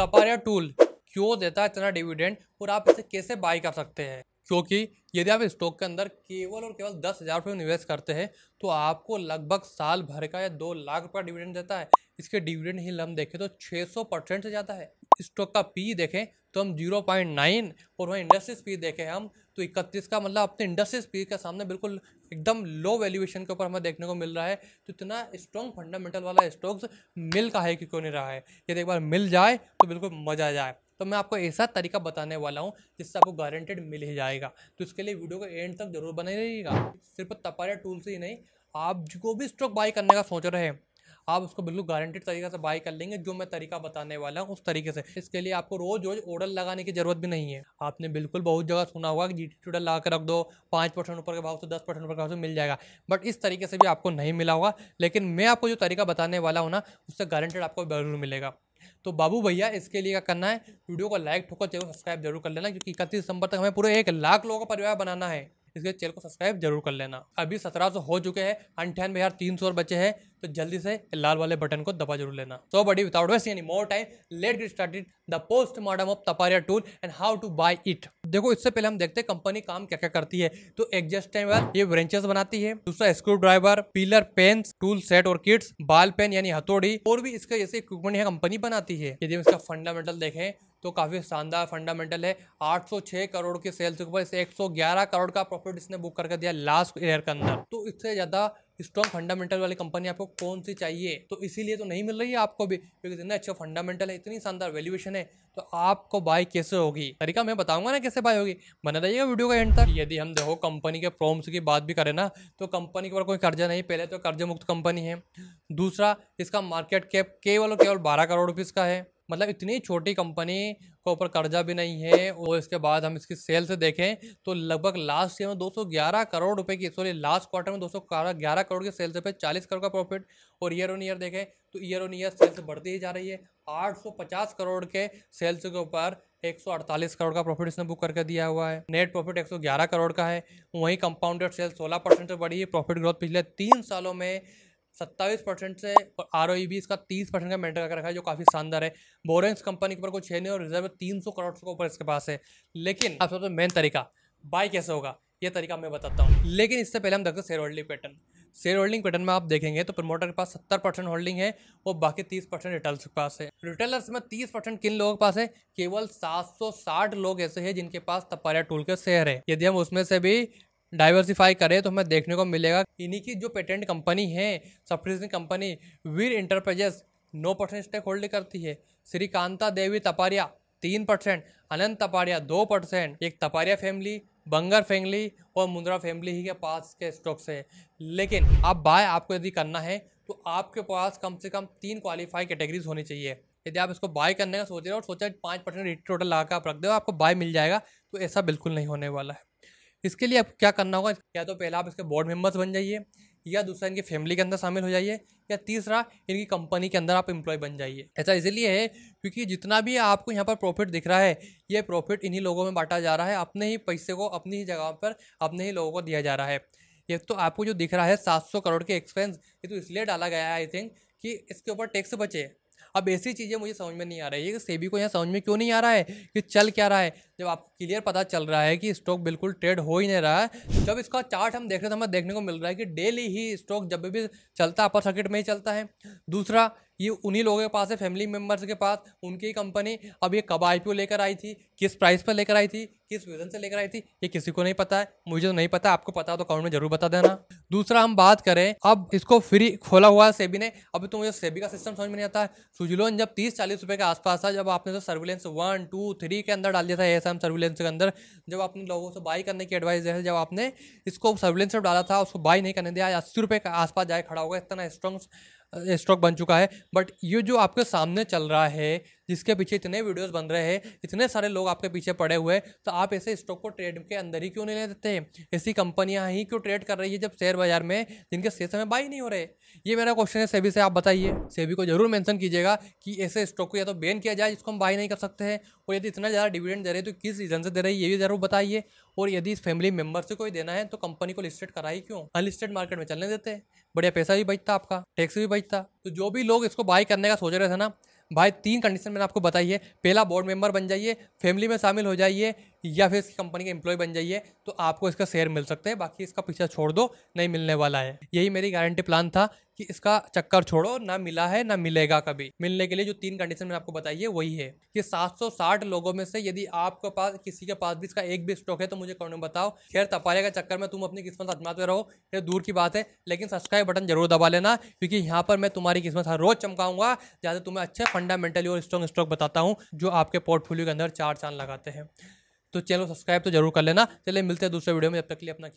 Taparia tool क्यों देता है इतना डिविडेंड और आप इसे कैसे बाई कर सकते हैं क्योंकि यदि आप स्टॉक के अंदर केवल और केवल दस हज़ार रुपये निवेश करते हैं तो आपको लगभग साल भर का या दो लाख रुपया डिविडेंड देता है इसके डिविडेंड ही लम देखें तो छः सौ परसेंट से ज़्यादा है स्टॉक का पी देखें तो हम जीरो पॉइंट नाइन और वहीं इंडस्ट्रीज पी देखें हम तो इकतीस का मतलब अपने इंडस्ट्रीज पी के सामने बिल्कुल एकदम लो वैल्यूएशन के ऊपर हमें देखने को मिल रहा है तो इतना स्ट्रॉन्ग फंडामेंटल वाला स्टॉक्स मिल का है कि क्यों नहीं रहा है यदि तो एक बार मिल जाए तो बिल्कुल मजा जाए तो मैं आपको ऐसा तरीका बताने वाला हूँ जिससे आपको गारंटेड मिल ही जाएगा तो इसके लिए वीडियो को एंड तक जरूर बने रहिएगा सिर्फ तपारे टूल से ही नहीं आप जो भी स्टॉक बाई करने का सोच रहे हैं आप उसको बिल्कुल गारंटेड तरीके से बाय कर लेंगे जो मैं तरीका बताने वाला हूँ उस तरीके से इसके लिए आपको रोज रोज ऑर्डर लगाने की जरूरत भी नहीं है आपने बिल्कुल बहुत जगह सुना होगा कि जी टी टूडर लगा कर रख दो पाँच परसेंट ऊपर के भाव से दस परसेंट ऊपर के भाव से मिल जाएगा बट इस तरीके से भी आपको नहीं मिला होगा लेकिन मैं आपको जो तरीका बताने वाला हूँ ना उससे गारंटेड आपको जरूर मिलेगा तो बाबू भैया इसके लिए क्या करना है वीडियो को लाइक ठोकर जरूर सब्सक्राइब जरूर कर लेना क्योंकि इकतीस दिसंबर तक हमें पूरे एक लाख लोगों का परिवार बनाना है इसलिए चैनल को सब्सक्राइब जरूर कर लेना अभी सत्रह सौ हो चुके हैं अंठानवे हज़ार तीन सौ बचे हैं तो जल्दी से लाल वाले बटन को दबा जरूर लेना सो बडी विदाउट वेस्ट यानी more time let get started the postmortem of Taparia tool and how to buy it देखो इससे पहले हम देखते हैं कंपनी काम क्या क्या करती है तो एडजस्टेबल ये ब्रेंचेस बनाती है दूसरा screwdriver plier pen tool set और किट्स बाल पेन यानी हथौड़ी और भी इसका जैसे इक्विपमेंट यह कंपनी बनाती है यदि हम इसका फंडामेंटल देखें तो काफ़ी शानदार फंडामेंटल है 806 करोड़ के सेल्स के ऊपर 111 करोड़ का प्रॉफिट इसने बुक करके दिया लास्ट ईयर के अंदर तो इससे ज़्यादा स्ट्रॉन्ग फंडामेंटल वाली कंपनी आपको कौन सी चाहिए तो इसीलिए तो नहीं मिल रही है आपको भी क्योंकि इतना अच्छा फंडामेंटल है इतनी शानदार वैल्यूएशन है तो आपको बाय कैसे होगी तरीका मैं बताऊंगा ना कैसे बाय होगी बना रहिएगा वीडियो का एंड तक यदि हम देखो कंपनी के प्रॉम्स की बात भी करें ना तो कंपनी के ऊपर कोई कर्जा नहीं पहले तो कर्जा मुक्त कंपनी है दूसरा इसका मार्केट कैप केवल और केवल बारह करोड़ रुपीज़ का है मतलब इतनी छोटी कंपनी के ऊपर कर्जा भी नहीं है और इसके बाद हम इसकी सेल्स देखें तो लगभग लास्ट ईयर में 211 करोड़ रुपए की सॉरी लास्ट क्वार्टर में 211 करोड़ की सेल्स पे 40 करोड़ का प्रॉफिट और ईयर ऑन ईयर देखें तो ईयर ऑन ईयर सेल्स बढ़ती ही जा रही है 850 करोड़ के सेल्स के ऊपर 148 करोड़ का प्रॉफिट इसने बुक करके दिया हुआ है नेट प्रॉफिट 111 करोड़ का है वहीं कंपाउंडेड सेल्स 16 परसेंट से बढ़ी है प्रॉफिट ग्रोथ पिछले तीन सालों में सत्ताईस परसेंट से आर ओ e भी इसका तीस परसेंट का मेंटेन करके रखा है जो काफ़ी शानदार है बोरेंस कंपनी के ऊपर कुछ है नहीं और रिजर्व तीन सौ करोड़ के ऊपर इसके पास है लेकिन आप सबसे मेन तरीका बाय कैसे होगा ये तरीका मैं बताता हूँ लेकिन इससे पहले हम देखते हैं shareholding pattern shareholding pattern में आप देखेंगे तो प्रमोटर के पास सत्तर परसेंट होल्डिंग है और बाकी तीस परसेंट रिटेलर्स के पास है रिटेलर्स में तीस परसेंट किन लोगों के पास है केवल सात सौ साठ लोग ऐसे हैं जिनके पास तपारिया टूल के शेयर है यदि हम उसमें से भी डाइवर्सिफाई करें तो हमें देखने को मिलेगा इन्हीं की जो पेटेंट कंपनी है सब्सिडाइजिंग कंपनी वीर इंटरप्राइजेस नौ परसेंट स्टेक होल्ड करती है श्रीकांता देवी तपारिया तीन परसेंट अनंत तपारिया दो परसेंट एक तपारिया फैमिली बंगर फैमिली और मुंद्रा फैमिली ही के पास के स्टॉक्स है लेकिन अब बाय आपको यदि करना है तो आपके पास कम से कम तीन क्वालिफाई कैटेगरीज होनी चाहिए यदि आप इसको बाय करने का सोच रहे हो और सोचा पाँच परसेंट टोटल लगा कर आप रख दो आपको बाय मिल जाएगा तो ऐसा बिल्कुल नहीं होने वाला है इसके लिए आपको क्या करना होगा या तो पहला आप इसके बोर्ड मेम्बर्स बन जाइए या दूसरा इनकी फैमिली के अंदर शामिल हो जाइए या तीसरा इनकी कंपनी के अंदर आप एम्प्लॉय बन जाइए ऐसा इसीलिए है क्योंकि जितना भी आपको यहाँ पर प्रॉफिट दिख रहा है ये प्रॉफिट इन्हीं लोगों में बांटा जा रहा है अपने ही पैसे को अपनी ही जगह पर अपने ही लोगों को दिया जा रहा है ये तो आपको जो दिख रहा है सात करोड़ के एक्सपेंस ये तो इसलिए डाला गया है आई थिंक कि इसके ऊपर टैक्स बचे अब ऐसी चीज़ें मुझे समझ में नहीं आ रही है कि सेबी को यहाँ समझ में क्यों नहीं आ रहा है कि चल क्या रहा है जब आप क्लियर पता चल रहा है कि स्टॉक बिल्कुल ट्रेड हो ही नहीं रहा है जब इसका चार्ट हम देख रहे थे हमें देखने को मिल रहा है कि डेली ही स्टॉक जब भी चलता है अपर सर्किट में ही चलता है दूसरा ये उन्हीं लोगों के पास है फैमिली मेम्बर्स के पास उनकी कंपनी अब ये कब आई लेकर आई थी किस प्राइस पर लेकर आई थी किस विज़न से लेकर आई थी ये किसी को नहीं पता है मुझे तो नहीं पता आपको पता तो कमेंट में जरूर बता देना दूसरा हम बात करें अब इसको फ्री खोला हुआ है सेबी ने अभी तो मुझे सेबी का सिस्टम समझ में नहीं आता है सुजलोन जब तीस चालीस रुपये के आसपास था जब आपने तो सर्विलेंस वन टू थ्री के अंदर डाल दिया था सकता सर्विलेंस के अंदर जब आपने लोगों से बाई करने की एडवाइस है जब आपने इसको सर्विलेंस में डाला था उसको बाई नहीं करने दिया अस्सी रुपये के आसपास जाए खड़ा होगा इतना स्ट्रॉन्ग स्टॉक बन चुका है बट ये जो आपके सामने चल रहा है जिसके पीछे इतने वीडियोस बन रहे हैं इतने सारे लोग आपके पीछे पड़े हुए हैं तो आप ऐसे स्टॉक को ट्रेड के अंदर ही क्यों नहीं ले देते हैं ऐसी कंपनियाँ ही क्यों ट्रेड कर रही है जब शेयर बाजार में जिनके शेयर समय बाई नहीं हो रहे ये मेरा क्वेश्चन है सेबी से आप बताइए सेबी को जरूर मैंशन कीजिएगा कि ऐसे स्टॉक को या तो बैन किया जाए जिसको हम बाई नहीं कर सकते हैं और यदि इतना ज़्यादा डिविडेंड दे रहे तो किस रीज़न से दे रही है ये भी ज़रूर बताइए और यदि इस फैमिली मेंबर से कोई देना है तो कंपनी को लिस्टेड कराई क्यों अनलिस्टेड मार्केट में चलने देते बढ़िया पैसा भी बचता आपका टैक्स भी बचता तो जो भी लोग इसको बाय करने का सोच रहे थे ना भाई तीन कंडीशन मैंने आपको बताई है पहला बोर्ड मेंबर बन जाइए फैमिली में शामिल हो जाइए या फिर इसकी कंपनी के एम्प्लॉय बन जाइए तो आपको इसका शेयर मिल सकते हैं बाकी इसका पीछा छोड़ दो नहीं मिलने वाला है यही मेरी गारंटी प्लान था कि इसका चक्कर छोड़ो ना मिला है ना मिलेगा कभी मिलने के लिए जो तीन कंडीशन मैंने आपको बताई है वही है कि 760 लोगों में से यदि आपके पास किसी के पास भी इसका एक भी स्टॉक है तो मुझे कमेंट में बताओ खैर तपाले का चक्कर में तुम अपनी किस्मत आजमाते रहो ये दूर की बात है लेकिन सब्सक्राइब बटन जरूर दबा लेना क्योंकि यहाँ पर मैं तुम्हारी किस्मत हर रोज चमकाऊंगा ज़्यादा तुम्हें अच्छे फंडामेंटली और स्ट्रॉन्ग स्टॉक बताता हूँ जो आपके पोर्टफोलियो के अंदर चार चांद लगाते हैं तो चैनल सब्सक्राइब तो जरूर कर लेना चलिए मिलते हैं दूसरे वीडियो में जब तक लिए अपना